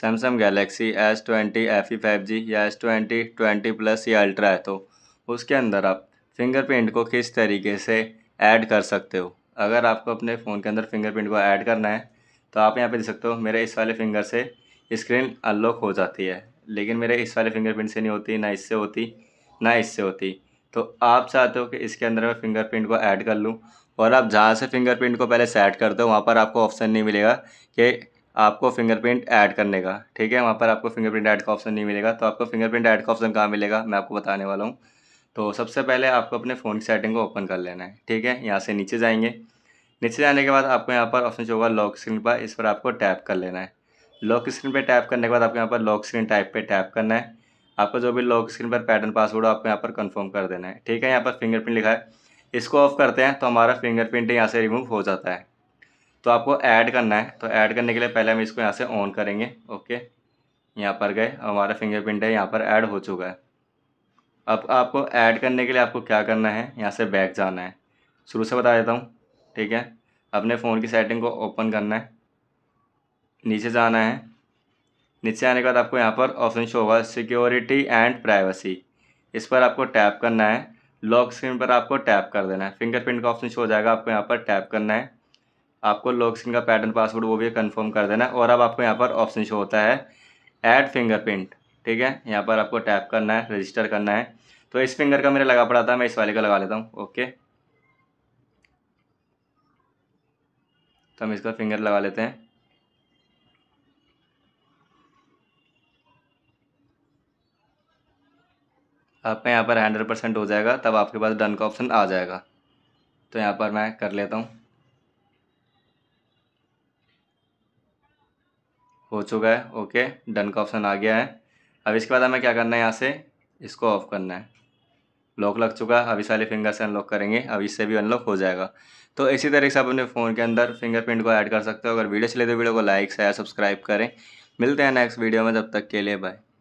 Samsung Galaxy S twenty F E five G या S twenty twenty plus या ultra है तो उसके अंदर आप फिंगरप्रिंट को किस तरीके से ऐड कर सकते हो अगर आपको अपने फ़ोन के अंदर फिंगरप्रिंट को ऐड करना है तो आप यहाँ पे देख सकते हो मेरे इस वाले फिंगर से स्क्रीन अनलॉक हो जाती है लेकिन मेरे इस वाले फिंगरप्रिंट से नहीं होती ना इससे होती ना इससे होती तो आप चाहते हो कि इसके अंदर मैं फिंगरप्रिंट को ऐड कर लूँ और आप जहाँ से फिंगरप्रिंट को पहले सेट करते हो वहाँ पर आपको ऑप्शन नहीं मिलेगा कि आपको फिंगरप्रिंट ऐड करने का ठीक है वहाँ पर आपको फिंगरप्रिंट ऐड का ऑप्शन नहीं मिलेगा तो आपको फिंगरप्रिंट ऐड का ऑप्शन कहाँ मिलेगा मैं आपको बताने वाला हूँ तो सबसे पहले आपको अपने फ़ोन की सेटिंग को ओपन कर लेना है ठीक है यहाँ से नीचे जाएंगे नीचे जाने के बाद आपको यहाँ पर ऑप्शन जो होगा लॉक स्क्रीन पर इस पर आपको टैप कर लेना है लॉक स्क्रीन पर टैप करने के बाद आपको यहाँ पर लॉक स्क्रीन टाइप पर टैप करना है आपको जो भी लॉक स्क्रीन पर पैटर्न पासवर्ड हो आपको यहाँ पर कन्फर्म कर देना है ठीक है यहाँ पर फिंगरप्रिंट लिखा है इसको ऑफ करते हैं तो हमारा फिंगरप्रिंट यहाँ से रिमूव हो जाता है तो आपको ऐड करना है तो ऐड करने के लिए पहले हम इसको यहाँ से ऑन करेंगे ओके यहाँ पर गए हमारा फिंगरप्रिंट है यहाँ पर ऐड हो चुका है अब आपको ऐड करने के लिए आपको क्या करना है यहाँ से बैक जाना है शुरू से बता देता हूँ ठीक है अपने फ़ोन की सेटिंग को ओपन करना है नीचे जाना है नीचे आने के बाद आपको यहाँ पर ऑप्शन शो होगा सिक्योरिटी एंड प्राइवेसी इस पर आपको टैप करना है लॉक स्क्रीन पर आपको टैप कर देना है फिंगरप्रिंट का ऑप्शन शो हो जाएगा आपको यहाँ पर टैप करना है आपको स्क्रीन का पैटर्न पासवर्ड वो भी कंफर्म कर देना है और अब आपको यहाँ पर ऑप्शन शो होता है ऐड फिंगरप्रिंट ठीक है यहाँ पर आपको टैप करना है रजिस्टर करना है तो इस फिंगर का मेरा लगा पड़ा था मैं इस वाले का लगा लेता हूँ ओके तो हम इसका फिंगर लगा लेते हैं आपका यहाँ पर हंड्रेड परसेंट हो जाएगा तब आपके पास डन का ऑप्शन आ जाएगा तो यहाँ पर मैं कर लेता हूँ हो चुका है ओके डन का ऑप्शन आ गया है अब इसके बाद हमें क्या करना है यहाँ से इसको ऑफ करना है लॉक लग चुका है अभी साले फिंगर से अनलॉक करेंगे अब इससे भी अनलॉक हो जाएगा तो इसी तरीके से आप अपने फ़ोन के अंदर फिंगरप्रिंट को ऐड कर सकते हो अगर वीडियो चले तो वीडियो को लाइक शेयर सब्सक्राइब करें मिलते हैं नेक्स्ट वीडियो में जब तक के लिए बाय